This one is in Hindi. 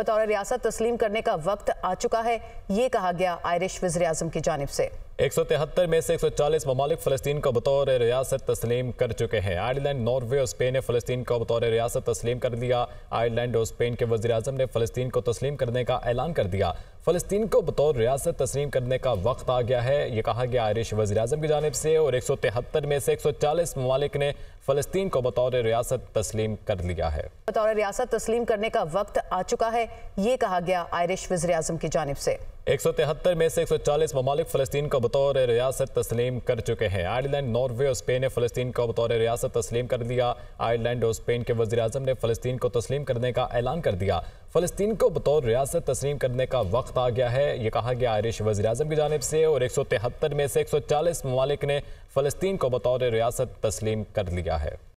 बतौर रियासत तस्लीम करने का वक्त आ चुका है ये कहा गया आयरिश वजर अजम की जानब से एक सौ तिहत्तर में से एक सौ चालीस ममालिक फ़लस्तीन को बतौर रियासत तस्लीम कर चुके हैं आयरलैंड नॉर्वे और स्पेन ने फ़लस्तीन को बतौर रियासत तस्लीम कर दिया आयरलैंड और स्पेन के वजी अजम ने फ़लस्तीन को तस्लीम करने का ऐलान कर दिया फ़लस्तीन को बतौर रियासत तस्लीम करने का वक्त आ गया है ये कहा गया आयरिश वजी अजम की जानब से और एक सौ तिहत्तर में से एक सौ चालीस ममालिक ने फ़लस्तीन को बतौर रियासत तस्लीम कर लिया है बतौर रियासत तस्लीम करने का वक्त आ चुका है ये कहा गया आयरिश वजी अजम की जानब से एक सौ तिहत्तर में से एक सौ चालीस ममालिक फ़लस्तीन को बतौर रियासत तस्लीम कर चुके हैं आयरलैंड नॉर्वे और स्पेन ने फ़लस्तीन को बतौर रियासत तस्लीम कर दिया आयरलैंड और स्पेन के वजी अजम ने फ़लस्तीन को तस्लीम करने का ऐलान कर दिया फ़लस्तीन को बतौर रियासत तस्लीम करने का वक्त आ गया है ये कहा गया आयरिश वजी अजम की जानब से और एक सौ तिहत्तर में से एक सौ चालीस ममालिक ने फ़लस्तीन को बतौर रियासत तस्लीम कर लिया है